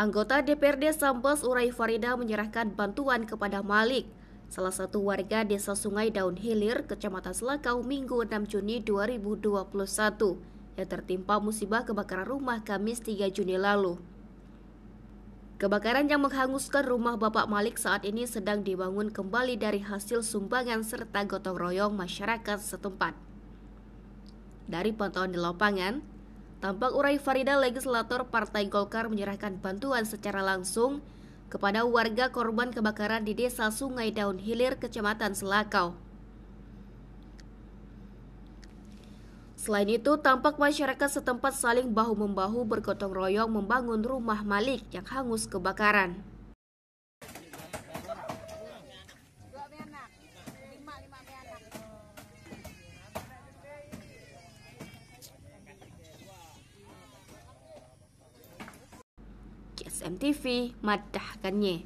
Anggota DPRD Sambas Urai Farida menyerahkan bantuan kepada Malik, salah satu warga Desa Sungai Daun Hilir, Kecamatan Selakau, Minggu 6 Juni 2021, yang tertimpa musibah kebakaran rumah Kamis 3 Juni lalu. Kebakaran yang menghanguskan rumah Bapak Malik saat ini sedang dibangun kembali dari hasil sumbangan serta gotong royong masyarakat setempat. Dari pantauan di lapangan, Tampak Urai Farida legislator Partai Golkar menyerahkan bantuan secara langsung kepada warga korban kebakaran di Desa Sungai Daun Hilir, Kecamatan Selakau. Selain itu, tampak masyarakat setempat saling bahu-membahu bergotong royong membangun rumah Malik yang hangus kebakaran. SMTV madahkannya.